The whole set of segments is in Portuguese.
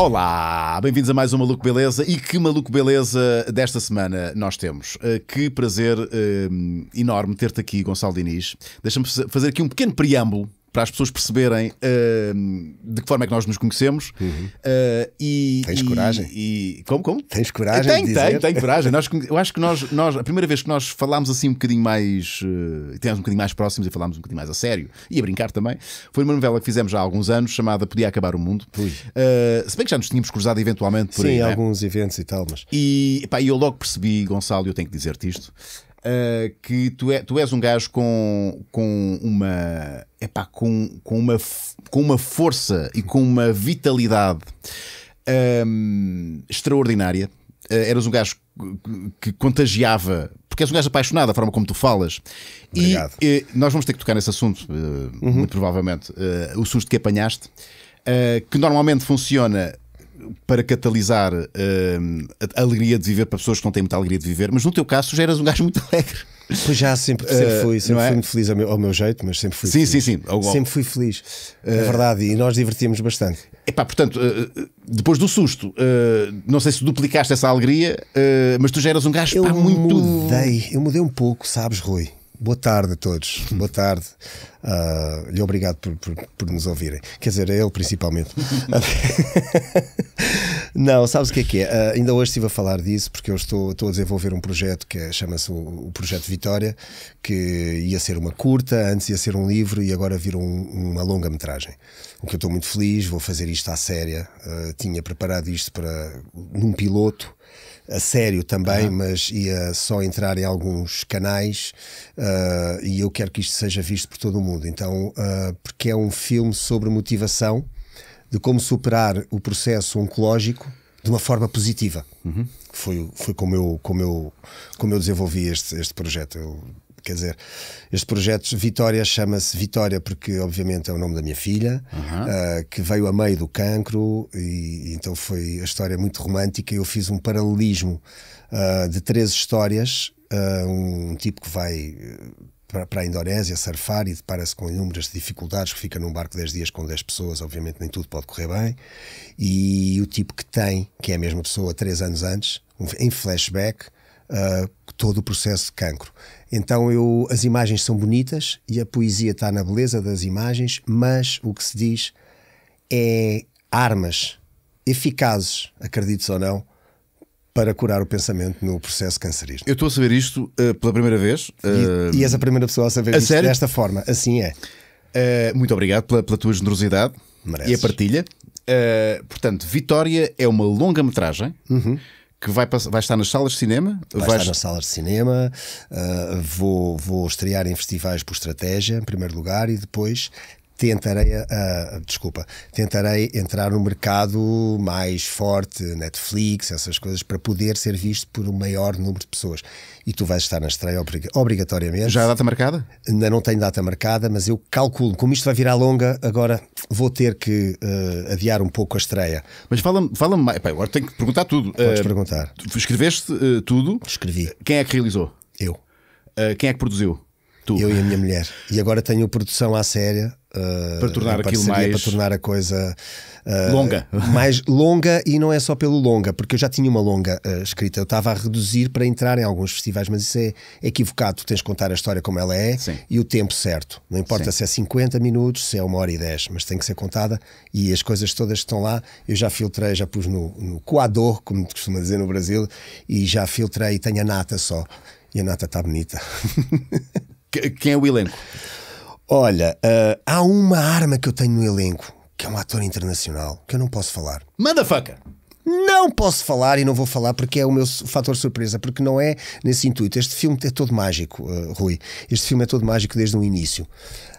Olá, bem-vindos a mais um Maluco Beleza. E que Maluco Beleza desta semana nós temos. Eh, que prazer eh, enorme ter-te aqui, Gonçalo Diniz. Deixa-me fazer aqui um pequeno preâmbulo para as pessoas perceberem uh, de que forma é que nós nos conhecemos. Uhum. Uh, e, Tens e, coragem? E, como, como? Tens coragem? Tenho, tenho, tenho coragem. nós, eu acho que nós, nós, a primeira vez que nós falámos assim um bocadinho mais, uh, temos um bocadinho mais próximos e falámos um bocadinho mais a sério e a brincar também, foi uma novela que fizemos já há alguns anos chamada Podia Acabar o Mundo. Uh, se bem que já nos tínhamos cruzado eventualmente por Sim, aí. Sim, é? alguns eventos e tal, mas. E pá, eu logo percebi, Gonçalo, eu tenho que dizer-te isto eh, que tu, é, tu és um gajo com, com uma. Epá, com, com, uma, com uma força e com uma vitalidade um, ehm, extraordinária. Uh, eras um gajo que contagiava, porque és um gajo apaixonado da forma como tu falas. Obrigado. E eh, nós vamos ter que tocar nesse assunto, uh, uhum. muito provavelmente, uh, o susto que apanhaste, que normalmente funciona para catalisar uh, a alegria de viver para pessoas que não têm muita alegria de viver, mas no teu caso tu já eras um gajo muito alegre. Pois já, sempre, sempre eh, fui, sempre uh, é? fui muito feliz ao meu, ao meu, jeito, mas sempre fui. Sim, feliz. sim, sim. Ao, ao... Sempre fui feliz, uh, é eh, verdade, e nós divertíamos bastante. Epá, portanto, eh, depois do susto, não sei se duplicaste essa alegria, mas tu já eras um gajo eu pá, muito. Mudei, eu mudei um pouco, sabes, Rui? Boa tarde a todos, boa tarde uh, e obrigado por, por, por, nos ouvirem. Quer dizer, a é ele principalmente. Não, sabes o que é que é? Uh, ainda hoje estive a falar disso porque eu estou, estou a desenvolver um projeto que é, chama-se o, o, Projeto Vitória, que ia ser uma curta, antes ia ser um livro e agora virou um, uma longa-metragem. O que eu estou muito feliz, vou fazer isto à séria. Uh, tinha preparado isto para num piloto a sério também, uhum. mas ia só entrar em alguns canais uh, e eu quero que isto seja visto por todo o mundo. Então, uh, porque é um filme sobre motivação de como superar o processo oncológico de uma forma positiva. Uhum. Foi, foi como, eu, como, eu, como eu desenvolvi este, este projeto. Eu Quer dizer, este projeto Vitória chama-se Vitória porque, obviamente, é o nome da minha filha, uhum. uh, que veio a meio do cancro, e, então foi a história muito romântica. Eu fiz um paralelismo uh, de três histórias. Uh, um tipo que vai para, a Indonésia surfar e depara-se com inúmeras dificuldades, que fica num barco 10 dias com 10 pessoas, obviamente nem tudo pode correr bem, e o tipo que tem, que é a mesma pessoa três anos antes, um, em flashback, uh, todo o processo de cancro. Então eu, as imagens são bonitas e a poesia está na beleza das imagens, mas o que se diz é armas eficazes, acredites ou não, para curar o pensamento no processo cancerígeno. Eu estou a saber isto uh, pela primeira vez. Uh... E, e, ah, és a primeira pessoa a saber a isto sério? desta forma. Assim é. Uh, muito obrigado pela, pela tua generosidade Mereces. e a partilha. portanto, Vitória é uma longa metragem. Uhum que vai, vai estar nas salas de cinema? Vai, estar nas salas de cinema, uh, vou, vou estrear em festivais por estratégia, em primeiro lugar, e depois tentarei, ah, ah, desculpa, tentarei entrar no mercado mais forte, Netflix, essas coisas, para poder ser visto por um maior número de pessoas. E tu vais estar na estreia obrigatoriamente. Já há data marcada? Ainda não tenho data marcada, mas eu calculo, como isto vai virar longa, agora vou ter que uh, adiar um pouco a estreia. Mas fala-me fala mais, agora tenho que perguntar tudo. Podes uh, perguntar. Escreveste uh, tudo? Escrevi. Quem é que realizou? Eu. quem é que produziu? tu. Eu e a minha mulher. E agora tenho produção à séria. Uh, para eh, tornar aquilo mais. Para tornar a coisa. Uh, longa. mais longa e não é só pelo longa, porque eu já tinha uma longa uh, escrita. Eu estava a reduzir para entrar em alguns festivais, mas isso é equivocado. Tu tens de contar a história como ela é Sim. e o tempo certo. Não importa Sim. se é 50 minutos, se é uma hora e 10, mas tem que ser contada e as coisas todas que estão lá eu já filtrei, já pus no, no coador, como costuma dizer no Brasil, e já filtrei e tenho a nata só. E a nata está bonita. Quem é o elenco? Olha, uh, há uma arma que eu tenho no elenco, que é um ator internacional, que eu não posso falar. Manda faca! Não posso falar e não vou falar porque é o meu fator surpresa, porque não é nesse intuito. Este filme é todo mágico, uh, Rui. Este filme é todo mágico desde o início.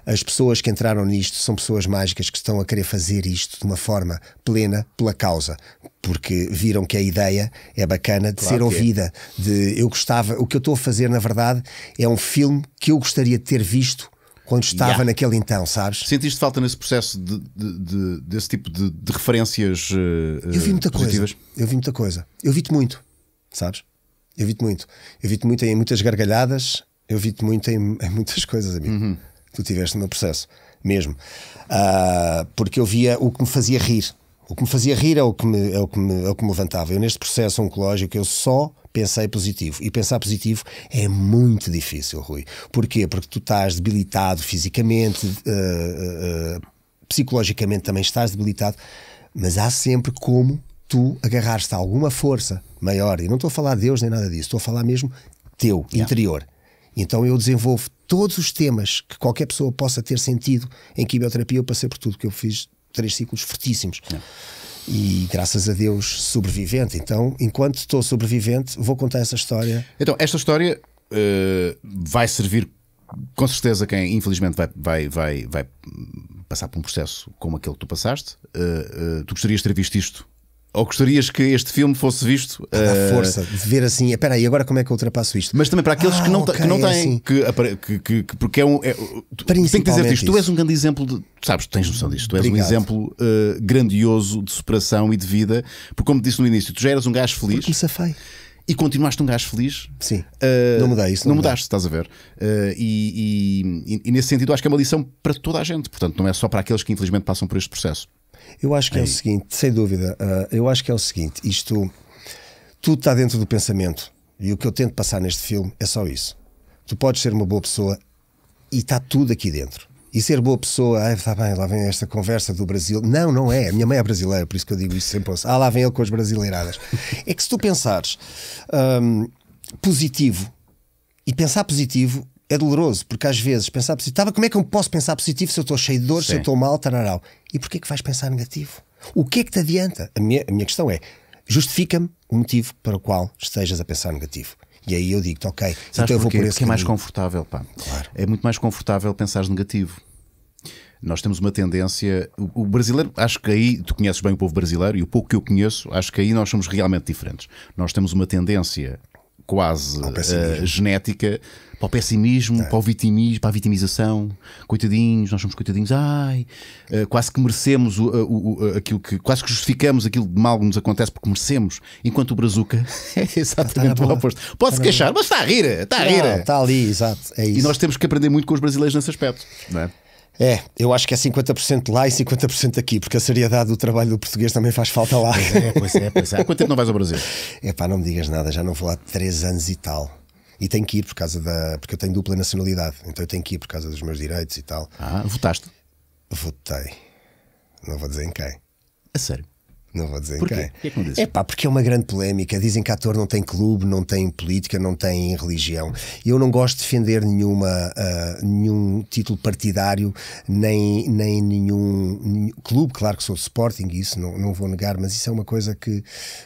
As pessoas que entraram nisto são pessoas mágicas que estão a querer fazer isto de uma forma plena pela causa, porque viram que a ideia é bacana de claro ser é. ouvida. É. De eu gostava, o que eu estou a fazer na verdade é um filme que eu gostaria de ter visto quando estava yeah. naquele então, sabes? Sentiste falta nesse processo de, de, de, desse tipo de, referências uh, Eu vi muita positivas? coisa. Eu vi muita coisa. Eu vi-te muito, sabes? Eu vi-te muito. Eu vi-te muito em muitas gargalhadas, eu vi-te muito em, em, muitas coisas, amigo. Uhum. Tu tiveste no meu processo, mesmo. Uh, porque eu via o que me fazia rir. O que me fazia rir é o que me, é o que me, é o que me levantava. Eu, neste processo oncológico, eu só pensei positivo. E pensar positivo é muito difícil, Rui. Porquê? Porque tu estás debilitado fisicamente, uh, uh, psicologicamente também estás debilitado, mas há sempre como tu agarrares-te a alguma força maior. E não estou a falar de Deus nem nada disso, estou a falar mesmo teu, yeah. interior. Então eu desenvolvo todos os temas que qualquer pessoa possa ter sentido em quimioterapia. Eu passei por tudo, que eu fiz três ciclos fortíssimos. Yeah e graças a Deus sobrevivente. Então, enquanto estou sobrevivente, vou contar essa história. Então, esta história uh, vai servir com certeza quem infelizmente vai, vai, vai, vai passar por um processo como aquele que tu passaste. Uh, uh, tu gostarias de ter visto isto ou gostarias que este filme fosse visto? Para eh, força, de ver assim, espera eh, aí, agora como é que eu ultrapasso isto? Mas também para aqueles ah, que, não okay, é assim. que não têm, é assim. que, que, que, porque é um. É, tem que dizer isto, tu és um grande exemplo de. Sabes, tens noção disto, tu és Obrigado. um exemplo uh, grandioso de superação e de vida, porque como disse no início, tu já eras um gajo feliz. Porque me safei e continuaste um gajo feliz. Sim. Uh, não muda isso. Não, não mudaste, estás a ver. Uh, e, e, e, nesse sentido, acho que é uma lição para toda a gente. Portanto, não é só para aqueles que infelizmente passam por este processo. Eu acho que Aí. é o seguinte, sem dúvida, uh, eu acho que é o seguinte, isto tudo está dentro do pensamento. E o que eu tento passar neste filme é só isso. Tu podes ser uma boa pessoa e está tudo aqui dentro. E ser boa pessoa, ah, está bem, lá vem esta conversa do Brasil. Não, não é. A minha mãe é brasileira, por isso que eu digo isso sempre. Ah, lá vem ele com as brasileiradas. É que se tu pensares um, ah, positivo e pensar positivo é doloroso, porque às vezes pensar positivo, como é que eu posso pensar positivo se eu estou cheio de dor, Sim. se eu estou mal, tararau? E porquê que vais pensar negativo? O que é que te adianta? A minha, a minha questão é: justifica-me o motivo para o qual estejas a pensar negativo. E aí eu digo-te, ok, Sabes então eu vou por esse Porque é mais confortável, pá. Claro. É muito mais confortável pensar negativo. Nós temos uma tendência. o brasileiro, acho que aí, tu conheces bem o povo brasileiro e o pouco que eu conheço, acho que aí nós somos realmente diferentes. Nós temos uma tendência quase uh, genética para o pessimismo, é. para o vitimismo, para a vitimização. Coitadinhos, nós somos coitadinhos, ai, uh, quase que merecemos o, eh, o, o, aquilo que, quase que justificamos aquilo de mal que nos acontece porque merecemos, enquanto o Brazuca é exatamente tá, tá o oposto. Pode-se tá queixar, mas está a rir, está a rir. Está ali, exato, é isso. E nós temos que aprender muito com os brasileiros nesse aspecto, não é? É, eu acho que é 50% lá e 50% aqui, porque a seriedade do trabalho do português também faz falta lá. Pois é, pois é, pois é. Há quanto tempo não vais ao Brasil? É pá, não me digas nada, já não vou há 3 anos e tal. E tenho que ir por causa da. porque eu tenho dupla nacionalidade, então eu tenho que ir por causa dos meus direitos e tal. Ah, votaste? Votei. Não vou dizer em quem. A sério? Não vou dizer Porquê? quem. que é que É pá, porque é uma grande polémica. Dizem que ator não tem clube, não tem política, não tem religião. Eu não gosto de defender nenhuma, uh, nenhum título partidário, nem, nem nenhum, nenhum, clube. Claro que sou de Sporting, isso não, não vou negar, mas isso é uma coisa que,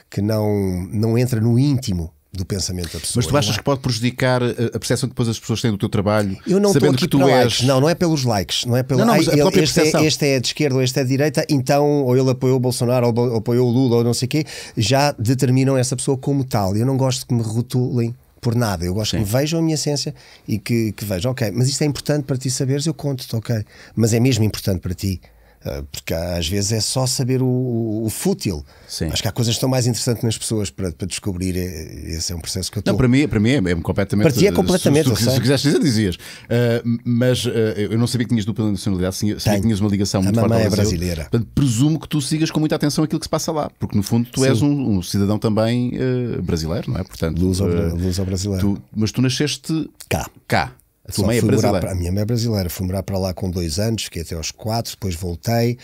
que não, não entra no íntimo do pensamento da pessoa. Mas tu achas é? que pode prejudicar eh, a percepção que depois as pessoas têm do teu trabalho? Eu não sabendo que tu és... Likes. Não, não é pelos likes, não é pelo não, não, mas a própria este, é, percepção. é, este é de esquerda ou este é de direita, então ou ele apoiou o Bolsonaro ou apoiou o Lula ou não sei o quê, já determinam essa pessoa como tal. Eu não gosto que me rotulem por nada. Eu gosto Sim. que vejam a minha essência e que, que vejam, ok, mas isto é importante para ti saberes, eu conto-te, ok. Mas é mesmo importante para ti ah, porque às vezes é só saber o, o fútil. Sim. Acho que há coisas que estão mais interessantes nas pessoas para, para descobrir. Eh, esse é um processo que eu estou. Não, para mim, para mim é, é completamente. Para ti é eh, completamente. Se, se, se, se quiseste dizer, dizias. Uh, mas uh, eu não sabia que tinhas dupla nacionalidade, sabia que tinhas uma ligação muito a forte. A é brasileira. Portanto, presumo que tu sigas com muita atenção aquilo que se passa lá, porque no fundo tu Sim. és um, um, cidadão também uh, brasileiro, não é? Portanto, luz ao, luz ao brasileiro. Tu, mas tu nasceste cá. Cá. A mãe é brasileira? Para, a minha mãe é brasileira. Fui morar para lá com dois anos, fiquei até aos quatro, depois voltei.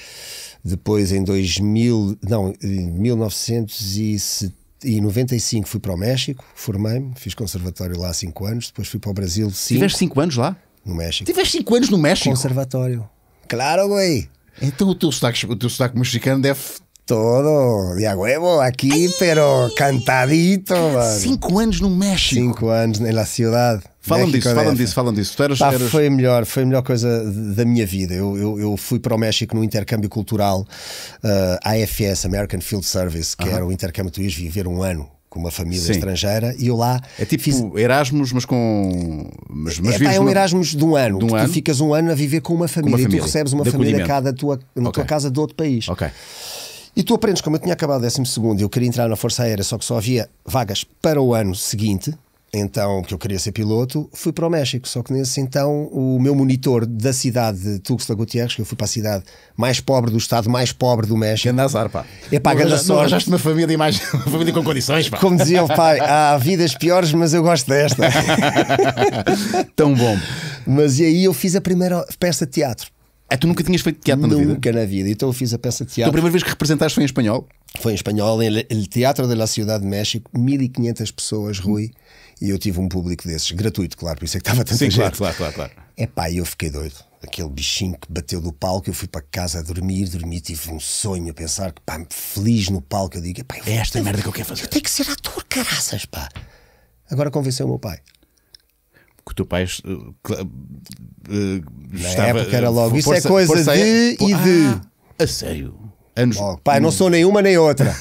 Depois em 2000, não, em 1995 fui para o México, formei-me, fiz conservatório lá cinco anos. Depois fui para o Brasil cinco. Tiveste cinco anos lá? No México. Tiveste cinco anos no México? Conservatório. Claro, güey. Então o teu sotaque, o teu sotaque mexicano deve todo, de a huevo, aqui, Ai! pero cantadito. Mano. Cinco anos no México. Cinco anos na cidade. Falam disso, falam disso, falam disso. Tu eras, eras... Foi, a melhor, foi a melhor coisa da minha vida. Eu, eu, eu fui para o México no intercâmbio cultural uh, eh, AFS, American Field Service, que uh -huh. era o intercâmbio que tu ias viver um ano com uma família Sim. estrangeira e eu lá. É tipo fiz... Erasmus, mas com. Mas, mas é, é um Erasmus de um ano. De um tu, ano? ficas um ano a viver com uma família, com uma família. e tu recebes uma família cada tua, na okay. tua casa de outro país. Ok. E tu aprendes, como eu tinha acabado décimo e eu queria entrar na Força Aérea, só que só havia vagas para o ano seguinte, então que eu queria ser piloto, fui para o México. Só que nesse então o meu monitor da cidade de Tuxtla Gutiérrez, que eu fui para a cidade mais pobre do estado, mais pobre do México. Ganda azar, pá. É pá, ganda sorte. arrajaste uma família, mais, uma família com condições, pá. Como dizia o pai, há vidas piores, mas eu gosto desta. Tão bom. Mas e aí eu fiz a primeira peça de teatro. Ah, tu nunca tinhas feito teatro nunca na vida? Nunca na vida. Então eu fiz a peça de então, teatro. a primeira vez que representaste foi em espanhol? Foi em espanhol, em El Teatro de la Ciudad de México, 1500 pessoas, Rui. Hum e eu tive um público desses, gratuito, claro, por isso é que estava tanta Sim, gente. Claro, claro, claro, claro. pá, eu fiquei doido. Aquele bichinho que bateu do palco, eu fui para casa a dormir, dormi, tive um sonho a pensar que, pá, feliz no palco, eu digo, pá, é esta eu, merda que eu quero fazer. Eu tenho que ser ator, caraças, pá. Agora convenceu o meu pai que o teu pai uh, uh, estava, Na época era eh, logo. Isso é coisa de e de. Ah, a sério. Anos... Oh, pai, não sou nenhuma nem outra.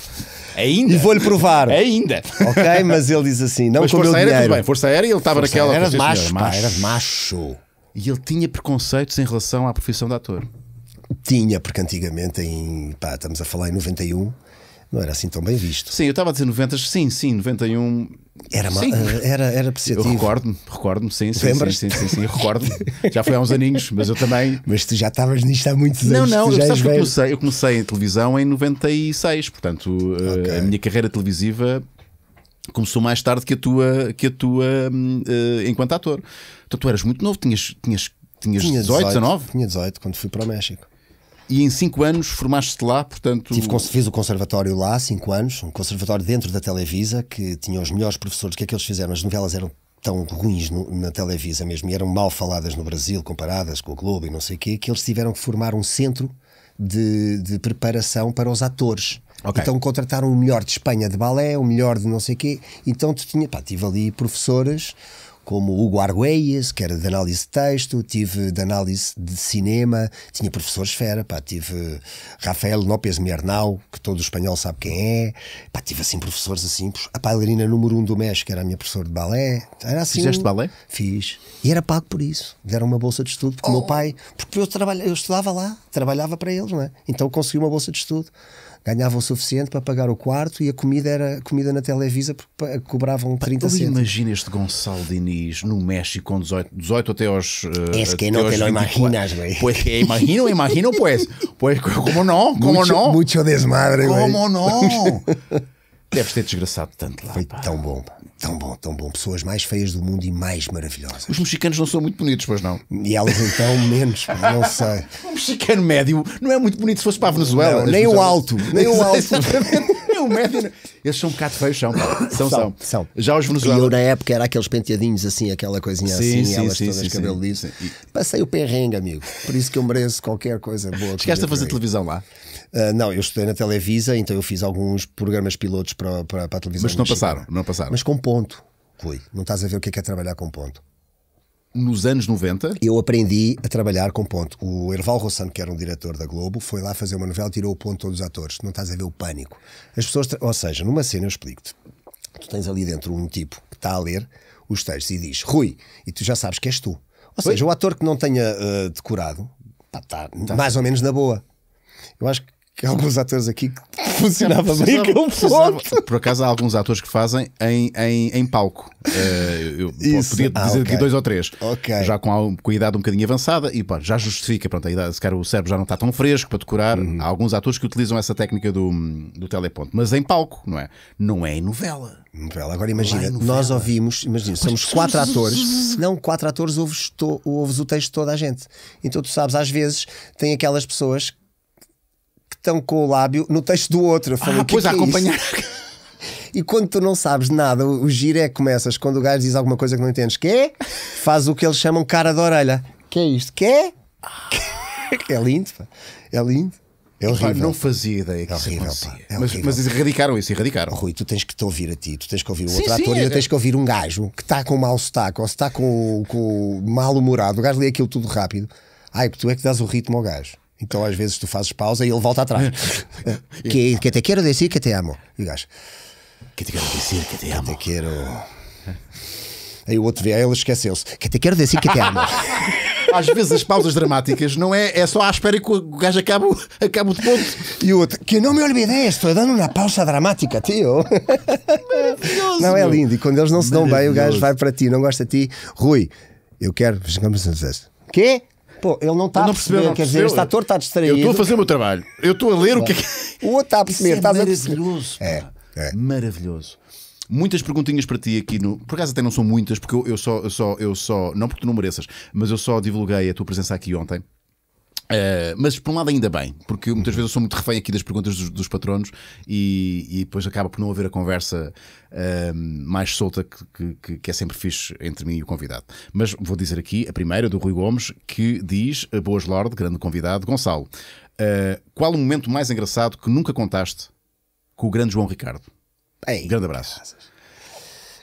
Ainda. E vou-lhe provar. Ainda. Ok, mas ele diz assim: não mas com o meu aérea, dinheiro. Tudo bem, força aérea, ele estava naquela. Era macho, macho. Pá, era macho. E ele tinha preconceitos em relação à profissão de ator. Tinha, porque antigamente, em, pá, estamos a falar em 91, não era assim tão bem visto. Sim, eu estava a dizer 90, sim, sim, 91. Era, sim. Eh, era, era perceptível. Eu recordo-me, recordo-me, sim, sim, sim, sim, sim, sim, sim recordo-me. Já foi há uns aninhos, mas eu também. Mas tu já estavas nisto há muitos não, anos. Não, não, eu, sabes que eu, comecei, eu comecei em televisão em 96, portanto eh, okay. a minha carreira televisiva começou mais tarde que a tua, que a tua uh, enquanto ator. Então tu eras muito novo, tinhas, tinhas, tinhas tinha 18, 18, 19? Tinha 18 quando fui para o México. E em 5 anos formaste-te lá, portanto. Tive, fiz o conservatório lá 5 anos, um conservatório dentro da Televisa, que tinha os melhores professores. O que é que eles fizeram? As novelas eram tão ruins no, na Televisa mesmo e eram mal faladas no Brasil, comparadas com o Globo e não sei o quê, que eles tiveram que formar um centro de, de preparação para os atores. Okay. Então contrataram o melhor de Espanha de balé, o melhor de não sei o quê. Então tu tinha, pá, tive ali professores como Hugo Arguelles, que era de análise de texto, tive de análise de cinema, tinha professores fera, pá, tive Rafael López Mernau, que todo espanhol sabe quem é, pá, tive assim professores assim, a bailarina número um do México era a minha professora de balé, era assim. Fizeste balé? Fiz. E era pago por isso, deram uma bolsa de estudo, porque o oh. meu pai, porque eu, trabalha, eu estudava lá, trabalhava para eles, não é? Então consegui uma bolsa de estudo ganhavam o suficiente para pagar o quarto e a comida era comida na Televisa porque cobravam 30 eu centavos. Imagina este Gonçalo Diniz no México com 18, 18 até aos. Uh, eh, es que não te lo imaginas, güey. Pues que é, imagino, imagino, pues. Pues, como não? Como não? Mucho desmadre, Como não? Deves ter desgraçado tanto lá. Foi pá. tão bom, tão bom, tão bom. Pessoas mais feias do mundo e mais maravilhosas. Os mexicanos não são muito bonitos, pois não? E elas então menos, não sei. Um mexicano médio não é muito bonito se fosse para a Venezuela. Não, nem o alto, nem o alto. nem o médio. Eles são um bocado feios, são, são, são, são. Já os venezuelanos. Eu na época era aqueles penteadinhos assim, aquela coisinha sim, assim, sim, elas sim, todas sim, cabelo liso. Passei o perrengue, amigo. Por isso que eu mereço qualquer coisa boa. Chegaste a fazer televisão lá? Ah, não, eu estudei na Televisa, então eu fiz alguns programas pilotos para, para, para a televisão. Mas não passaram, não passaram. Mas com ponto, Rui. Não estás a ver o que é, que é trabalhar com ponto. Nos anos 90? Eu aprendi a trabalhar com ponto. O Erval Rossano, que era um diretor da Globo, foi lá fazer uma novela, tirou o ponto todos os atores. Não estás a ver o pânico. As pessoas, ou seja, numa cena eu explico-te. Tu tens ali dentro um tipo que está a ler os textos e diz Rui, e tu já sabes que és tu. Ou Oi? seja, o ator que não tenha uh, decorado está tá. mais ou menos na boa. Eu acho que que alguns atores aqui funcionava bem que um ponto. Por acaso há alguns atores que fazem em, em, em palco. Eh, eu podia ah, dizer okay. aqui dois ou três. Okay. Já com a, com a idade um bocadinho avançada e pá, já justifica. Pronto, a idade, se calhar o cérebro já não está tão fresco para decorar. Uhum. Há alguns atores que utilizam essa técnica do, do teleponto, mas em palco, não é? Não é em novela. Novela. Agora imagina, é novela. nós ouvimos, imagina, somos quatro atores, não, quatro atores ouves, to, ouves o texto de toda a gente. Então tu sabes, às vezes tem aquelas pessoas que estão com o lábio no texto do outro. Eu falei, ah, pois é a acompanhar. E quando tu não sabes nada, o giro é que começas quando o gajo diz alguma coisa que não entendes, que é, faz o que eles chamam cara de orelha. Que é isto? Que é? Que é lindo, pá. É lindo. É horrível. não fazia ideia que é horrível, isso É mas, mas, erradicaram isso, erradicaram. Rui, tu tens que te ouvir a ti, tu tens que ouvir o outro sim, ator sim, e é... tens que ouvir um gajo que está com mau sotaque ou se está com, com mal humorado. O gajo lê aquilo tudo rápido. Ai, tu é que dás o ritmo ao gajo. Então às vezes tu fazes pausa e ele volta atrás. É. que, que te quero dizer que te amo. E o gajo. Que te quero dizer que te amo. Que te quero. Aí o outro vê, ele esqueceu-se. Que te quero dizer que te amo. Às vezes as pausas dramáticas não é, é só à espera que o gajo acabe, acabe de ponto. E o outro, que não me olvidei, estou dando uma pausa dramática, tio. Maravilhoso. Não é lindo. E quando eles não se dão bem, o gajo vai para ti, não gosta de ti. Rui, eu quero. Chegamos a dizer. Quê? Pô, ele não está a perceber, não quer dizer, este ator está distraído. Eu estou a fazer o meu trabalho, eu estou a ler o que é que. O outro tá é está a perceber, Isso é estás maravilhoso, a É, é. Maravilhoso. Muitas perguntinhas para ti aqui no. Por acaso até não são muitas, porque eu, eu, só, eu, só, eu só. Não porque tu não mereças, mas eu só divulguei a tua presença aqui ontem. Eh, mas por um lado ainda bem, porque muitas vezes eu sou muito refém aqui das perguntas dos, dos patronos e, e, depois acaba por não haver a conversa uh, mais solta que, que, que, é sempre fixe entre mim e o convidado. Mas vou dizer aqui a primeira do Rui Gomes que diz: Boas Lorde, grande convidado, Gonçalo, uh, qual o momento mais engraçado que nunca contaste com o grande João Ricardo? bem grande abraço. Graças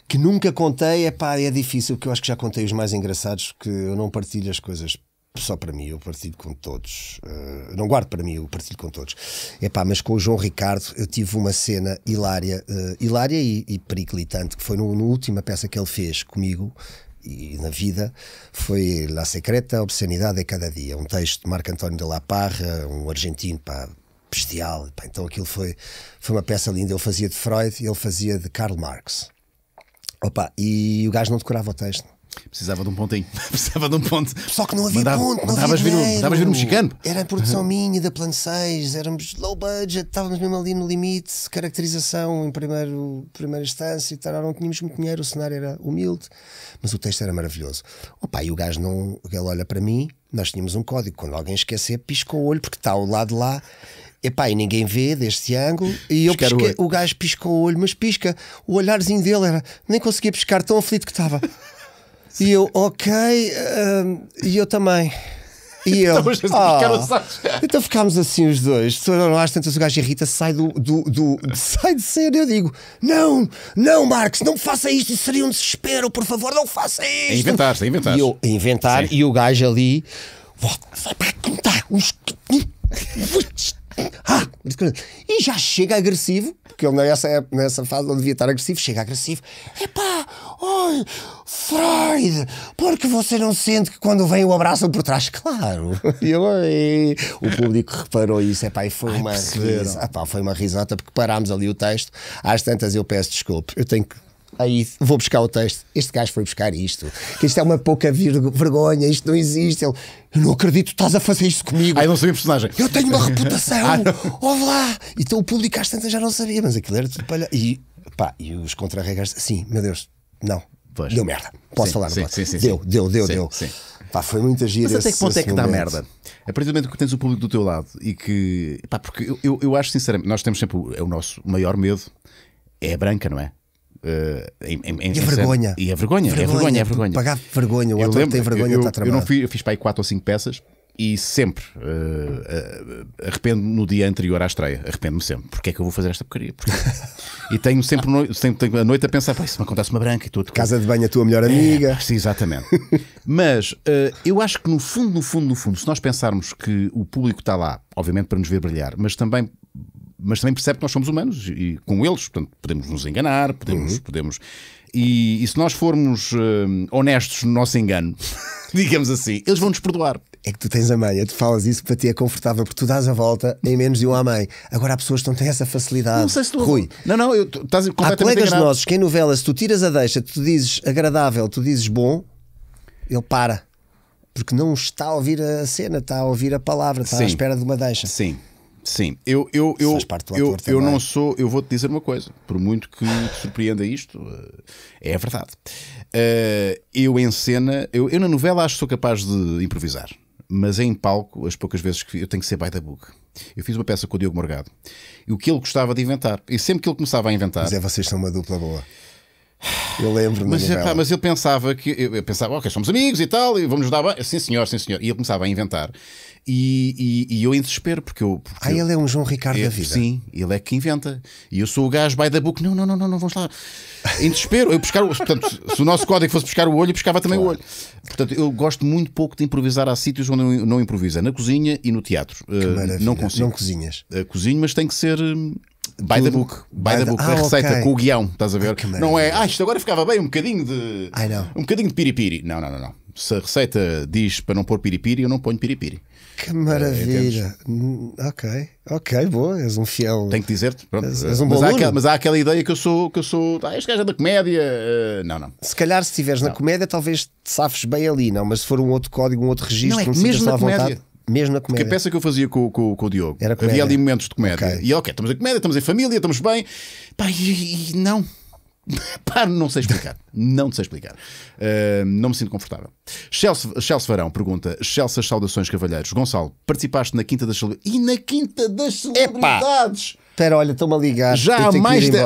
que nunca contei, é pá, é difícil, porque eu acho que já contei os mais engraçados, que eu não partilho as coisas só para mim, eu partilho com todos. Uh, não guardo para mim, eu partilho com todos. pá mas com o João Ricardo eu tive uma cena hilária, uh, hilária e, e, periclitante, que foi na última peça que ele fez comigo e na vida, foi La Secreta Obscenidade é Cada Dia, um texto de Marco António de La Parra, um argentino, pá, bestial. Pá, então aquilo foi, foi uma peça linda. Ele fazia de Freud e ele fazia de Karl Marx. Opa, e o gajo não decorava o texto Precisava de um pontinho. Precisava de um ponto. Só que não havia mandava, ponto, não mandavas vir um, vir um mexicano. Era a produção minha da Plan 6, éramos low budget, estávamos mesmo ali no limite, caracterização em primeiro, primeira instância e não tínhamos muito dinheiro, o cenário era humilde, mas o texto era maravilhoso. Opa, e o gajo não, ele olha para mim, nós tínhamos um código, quando alguém esquecer, pisca o olho porque está ao lado lá Epá, e ninguém vê deste ângulo. E eu pisquei, o, o gajo piscou o olho, mas pisca. O olharzinho dele era. Nem conseguia piscar, tão aflito que estava. E eu, ok, ehm, e eu também. E então, eu, oh. então ficámos assim os dois. Não às tantas o gajo irrita, sai do, do, do, sai de cena. Eu digo: Não, não, Marcos, não faça isto. Isso seria um desespero, por favor, não faça é isto. É inventar, é inventar. E eu, inventar, Sim. e o gajo ali, vai para contar uns. Ah, e já chega agressivo, porque ele nessa, nessa fase não devia estar agressivo, chega agressivo. Epá, oi, Freud, porque você não sente que quando vem o abraço por trás? Claro. E eu, e, o público reparou isso, epá, e foi Ai, uma risada, foi uma risota porque parámos ali o texto. Às tantas eu peço desculpa, eu tenho que Aí vou buscar o texto. Este gajo foi buscar isto. Que isto é uma pouca vergonha, isto não existe. Ele, eu não acredito, estás a fazer isto comigo. Aí não sabia personagem. Eu tenho uma reputação. ah, Olá! Então o público às tantas já não sabia, mas aquilo era tudo palha. E, pá, e os contrarregas, sim, meu Deus, não. Pois. Deu merda. Posso sim, falar? Sim, sim, sim, deu, deu, deu, deu. Pá, foi muitas vezes Mas até que ponto é que dá merda? A partir do momento que tens o público do teu lado e que. Pá, porque eu, eu, eu acho sinceramente, nós temos sempre é o nosso maior medo é a branca, não é? Uh, em, em, e a vergonha. E a vergonha, é vergonha, é vergonha, é vergonha. Pagar vergonha, o eu ator lembro, tem vergonha de estar Eu não fui, eu fiz para aí 4 ou 5 peças e sempre uh, eh, uh, eh, arrependo no dia anterior à estreia. Arrependo-me sempre. Porquê é que eu vou fazer esta porcaria? e tenho sempre, no, sempre tenho a noite a pensar: se me acontece uma branca e tudo. Casa de banho, a tua melhor amiga. É, sim, exatamente. Mas uh, eu acho que no fundo, no fundo, no fundo, se nós pensarmos que o público está lá, obviamente para nos ver brilhar, mas também mas também percebe que nós somos humanos e com eles, portanto, podemos nos enganar, podemos. Uhum. podemos e, e, se nós formos uh, honestos no nosso engano, digamos assim, eles vão nos perdoar. É que tu tens a mãe tu falas isso para ti é confortável, porque tu dás a volta em menos de um à mãe. Agora há pessoas que não têm essa facilidade. Não sei se tu. Rui. Não, não, eu, estás completamente. Há colegas enganado. nossos que em novela, se tu tiras a deixa, tu dizes agradável, tu dizes bom, ele para. Porque não está a ouvir a cena, está a ouvir a palavra, está Sim. à espera de uma deixa. Sim. Sim, eu, eu, eu, eu, eu não sou, eu vou-te dizer uma coisa, por muito que te surpreenda isto, eh, é a verdade. Uh, eu em cena, eu, eu na novela acho que sou capaz de improvisar, mas em palco, as poucas vezes que eu tenho que ser by the book. Eu fiz uma peça com o Diogo Morgado e o que ele gostava de inventar, e sempre que ele começava a inventar. Mas é, vocês são uma dupla boa. Eu lembro-me. Mas, é, mas ele pensava que. Eu pensava, ok, somos amigos e tal, e vamos nos dar Sim, senhor, sim, senhor. E ele começava a inventar. E, e, e, eu em desespero, porque eu. Porque ah, ele é um João Ricardo eu, é, da vida. Sim, ele é que inventa. E eu sou o gajo by the book. Não, não, não, não, não vamos lá. Em desespero, eu buscar o. Portanto, se o nosso código fosse buscar o olho, buscava também claro. o olho. Portanto, eu gosto muito pouco de improvisar há sítios onde eu não improvisa, é na cozinha e no teatro. Uh, não consigo. Não cozinhas. Uh, cozinho, mas tem que ser. Hum, by Tudo. the book, by, by the, the ah, a receita okay. com o guião, estás a ver? Ah, não é, ah, isto agora ficava bem um bocadinho de. Um bocadinho de piripiri. Não, não, não, não se a receita diz para não pôr piripiri, eu não ponho piripiri. Que maravilha! Eh, hum, ok, ok, boa, és um fiel. Tenho que dizer-te, pronto. És, eh, és um mas, há aquela, mas, há aquela, ideia que eu sou, que eu sou, ah, este gajo é da comédia. Eh, não, não. Se calhar, se estiveres na comédia, talvez te safes bem ali, não, mas se for um outro código, um outro registro, não, é, mesmo na comédia. Vontade, mesmo na comédia. Porque a peça que eu fazia com, com, com o Diogo, havia ali momentos de comédia. Okay. E ok, estamos em comédia, estamos em família, estamos bem. Pá, e, e não. Pá, não sei explicar. Não sei explicar. Uh, não me sinto confortável. Chelsea Varão pergunta: Chelsea, saudações, cavalheiros. Gonçalo, participaste na Quinta das Celebridades. E na Quinta das Celebridades! Espera, olha, estou-me a ligar. Já há mais de.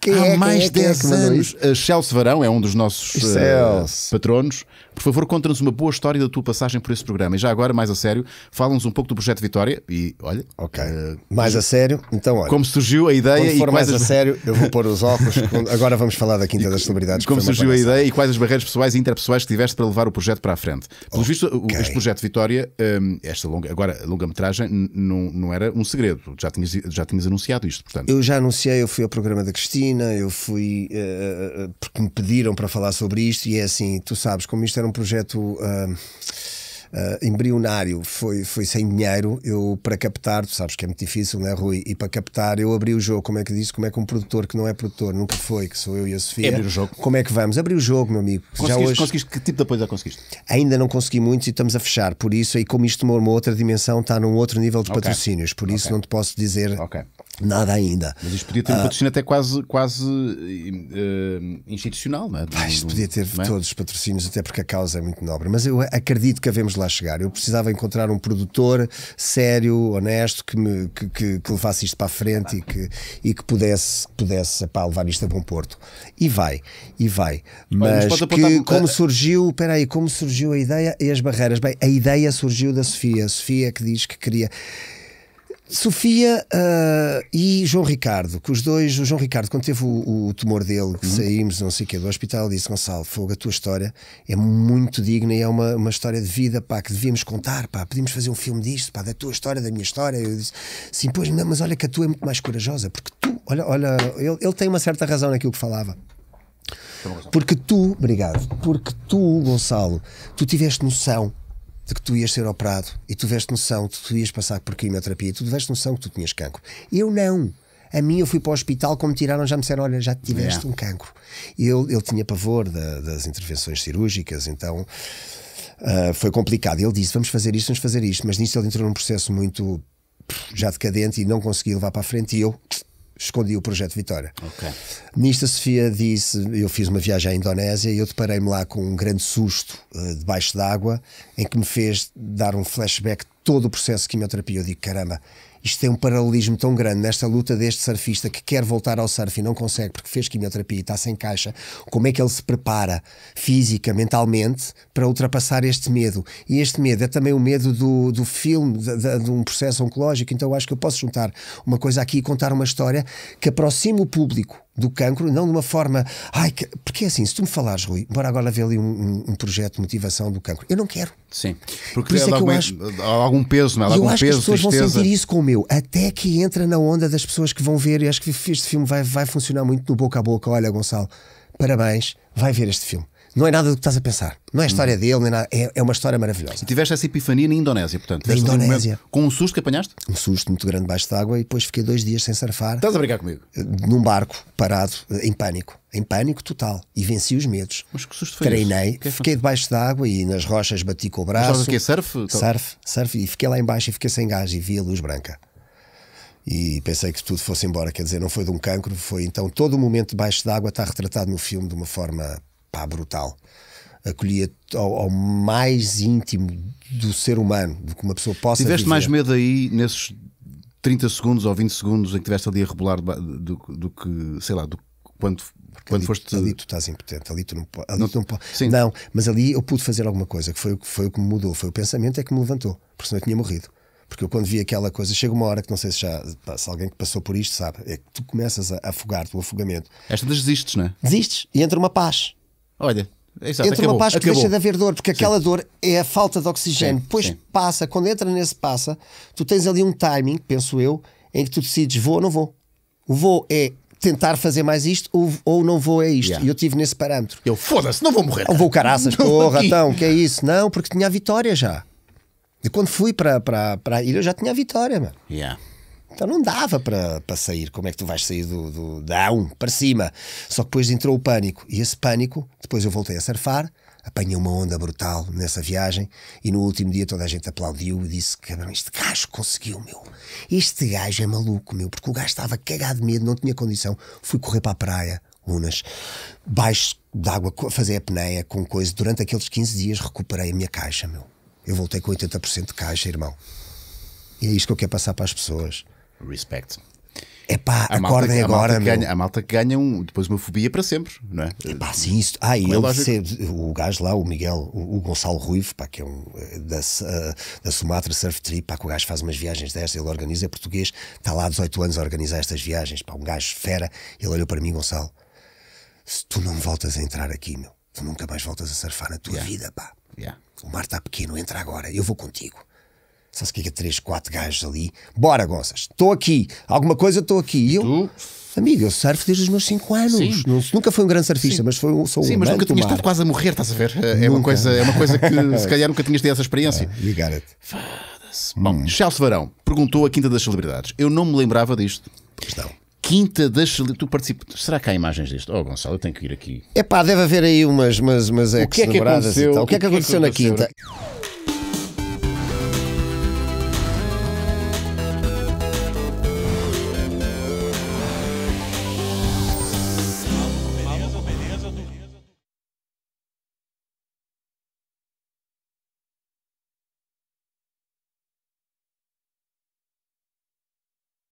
Quem há é, mais de 10 é, é anos. Eh, Chelsea Varão é um dos nossos uh, patronos. Por favor, conta-nos uma boa história da tua passagem por esse programa. E já agora, mais a sério, fala-nos um pouco do projeto Vitória e olha. Ok. Uh, mais a sério, então olha. Como surgiu a ideia e. mais as... a sério, eu vou pôr os óculos. agora vamos falar da Quinta e, das Celebridades. Como surgiu a ideia e quais as barreiras pessoais e interpessoais que tiveste para levar o projeto para a frente. Pelo okay. visto, o, este projeto Vitória, um, esta longa, agora, longa-metragem, não, não era um segredo. Já tinhas, já tinhas anunciado isto, portanto. Eu já anunciei, eu fui ao programa da Cristina, eu fui. Uh, porque me pediram para falar sobre isto e é assim, tu sabes, como isto era era um projeto uh, uh, embrionário, foi, foi sem dinheiro. Eu, para captar, tu sabes que é muito difícil, não é, Rui? E para captar, eu abri o jogo. Como é que disse? Como é que um produtor que não é produtor, nunca foi, que sou eu e a Sofia. Abrir o jogo. Como é que vamos? Abrir o jogo, meu amigo. Conseguiste, Já hoje... conseguiste que tipo de apoio já conseguiste? Ainda não consegui muitos e estamos a fechar. Por isso, aí, como isto tomou uma outra dimensão, está num outro nível de patrocínios. Por isso, okay. não te posso dizer. Ok. Nada ainda. Mas isto podia ter um ah, patrocínio até quase, quase uh, institucional, não é? isto podia ter é? todos os patrocínios, até porque a causa é muito nobre. Mas eu acredito que havemos lá chegar. Eu precisava encontrar um produtor sério, honesto, que, me, que, que, que levasse isto para a frente ah, e que, e que pudesse, pudesse epá, levar isto a bom porto. E vai, e vai. Mas, mas que, como surgiu, espera aí, como surgiu a ideia e as barreiras? Bem, a ideia surgiu da Sofia. A Sofia que diz que queria Sofia uh, e João Ricardo, que os dois, o João Ricardo, quando teve o, o tumor dele, que uhum. saímos, não sei o quê, do hospital, disse: Gonçalo, fogo, a tua história é muito digna e é uma, uma história de vida, pá, que devíamos contar, pá, podíamos fazer um filme disto, pá, da tua história, da minha história. Eu disse: Sim, pois não, mas olha que a tua é muito mais corajosa, porque tu, olha, olha, ele, ele tem uma certa razão naquilo que falava. Porque tu, obrigado, porque tu, Gonçalo, tu tiveste noção de que tu ias ser operado e tu tiveste noção de que tu ias passar por quimioterapia, e tu tiveste noção que tu tinhas cancro. Eu não. A mim, eu fui para o hospital, como tiraram, já me disseram: Olha, já tiveste yeah. um cancro. Ele, ele tinha pavor da, das intervenções cirúrgicas, então uh, foi complicado. Ele disse: Vamos fazer isto, vamos fazer isto. Mas nisso ele entrou num processo muito já decadente e não conseguia levar para a frente. E eu, escondi o projeto Vitória. Okay. Nisto a Sofia disse, eu fiz uma viagem à Indonésia e eu deparei-me lá com um grande susto uh, debaixo d'água em que me fez dar um flashback de todo o processo de quimioterapia. Eu digo, caramba, isto tem um paralelismo tão grande nesta luta deste surfista que quer voltar ao surf e não consegue porque fez quimioterapia e está sem caixa, como é que ele se prepara física, mentalmente, para ultrapassar este medo? E este medo é também o medo do, do filme, de, de, de um processo oncológico, então acho que eu posso juntar uma coisa aqui e contar uma história que aproxima o público do cancro, não de uma forma. Ai, porque é assim, se tu me falares, Rui, bora agora ver ali um, um, um projeto de motivação do cancro. Eu não quero. Sim, porque Por isso é que algum, eu acho, algum peso, não é? Algum eu acho peso, que as pessoas tristeza. vão sentir isso com o meu, até que entra na onda das pessoas que vão ver. E acho que este filme vai, vai funcionar muito no boca a boca. Olha, Gonçalo, parabéns, vai ver este filme não é nada do que estás a pensar. Não é a história hum. dele, nem nada. É, é uma história maravilhosa. E tiveste essa epifania na Indonésia, portanto. Na Indonésia. Um com um susto que apanhaste? Um susto muito grande baixo d'água e depois fiquei dois dias sem surfar. Estás a brincar comigo? Eh, num barco, parado, eh, em pânico. Em pânico total. E venci os medos. Mas que susto foi Treinei, que é fiquei debaixo d'água e nas rochas bati com o braço. Mas o que é surf? Então? Surf, surf. E fiquei lá embaixo e fiquei sem gás e vi a luz branca e pensei que tudo fosse embora. Quer dizer, não foi de um cancro, foi então todo o momento debaixo d'água está retratado no filme de uma forma pá, brutal. Acolhia ao, ao, mais íntimo do ser humano, do que uma pessoa possa Tiveste viver. mais medo aí nesses 30 segundos ou 20 segundos em que estiveste ali a rebolar do, do, que, sei lá, do quando, Porque quando ali, foste. Ali tu estás impotente, ali tu não podes. Não, não, sim. não, mas ali eu pude fazer alguma coisa, que foi, foi o que me mudou, foi o pensamento é que me levantou, porque senão eu tinha morrido. Porque eu quando vi aquela coisa, chega uma hora que não sei se já se alguém que passou por isto sabe, é que tu começas a afogar-te, o afogamento. Esta desistes, não é? Desistes e entra uma paz. Olha, Exato, é entra acabou, uma paz que acabou. deixa de haver dor, porque aquela dor é a falta de oxigênio. Depois passa, quando entra nesse passa, tu tens ali um timing, penso eu, em que tu decides vou ou não vou. O vou é tentar fazer mais isto ou, ou não vou é isto. E eu tive nesse parâmetro. Eu foda-se, não vou morrer. Ou vou caraças, porra, então, que é isso? Não, porque tinha a vitória já. E quando fui para, para, para a ilha, eu já tinha a vitória, mano. Yeah. Então não dava para, para sair. Como é que tu vais sair do, do, da A1 para cima? Só que depois entrou o pânico. E esse pânico, depois eu voltei a surfar, apanhei uma onda brutal nessa viagem e no último dia toda a gente aplaudiu e disse: Cabrão, este gajo conseguiu, meu. Este gajo é maluco, meu, porque o gajo estava cagado de medo, não tinha condição. Fui correr para a praia, Unas, baixo d'água, fazer a peneia com coisa. Durante aqueles 15 dias recuperei a minha caixa, meu. Eu voltei com 80% de caixa, irmão. E é isto que eu quero passar para as pessoas. Respect. É a acordem malta, agora, a malta, que ganha, a malta que ganha um, depois uma fobia para sempre, não é? pá, sim, isso. Ah, é e ele, se, o gajo lá, o Miguel, o, o Gonçalo Ruivo, pá, que é um eh, da, eh, da Sumatra Surf Trip, pá, que o gajo faz umas viagens destas, ele organiza, é português, está lá há 18 anos a organizar estas viagens, pá, um gajo fera, ele olhou para mim, Gonçalo, se tu não voltas a entrar aqui, meu, tu nunca mais voltas a surfar na tua yeah. vida, pá. Yeah. O mar está pequeno, entra agora, eu vou contigo só se que é três, quatro gajos ali. Bora, Gonças, estou aqui, alguma coisa estou aqui. E eu, tu? amigo, eu surfo desde os meus cinco anos. Sim. Nunca fui um grande surfista, Sim. mas foi um, sou Sim, um mas nunca tinhas estado quase a morrer, estás a ver? É, é uma, coisa, é uma coisa que se calhar nunca tinhas tido essa experiência. Ah, you got it. Foda-se. Bom, hum. Charles Varão perguntou a Quinta das Celebridades. Eu não me lembrava disto. Pois não. Quinta das Celebridades. Tu participas. Será que há imagens disto? Oh, Gonçalo, eu tenho que ir aqui. É pá, deve haver aí umas, umas, umas é é o que é que aconteceu? O que é que aconteceu na Quinta?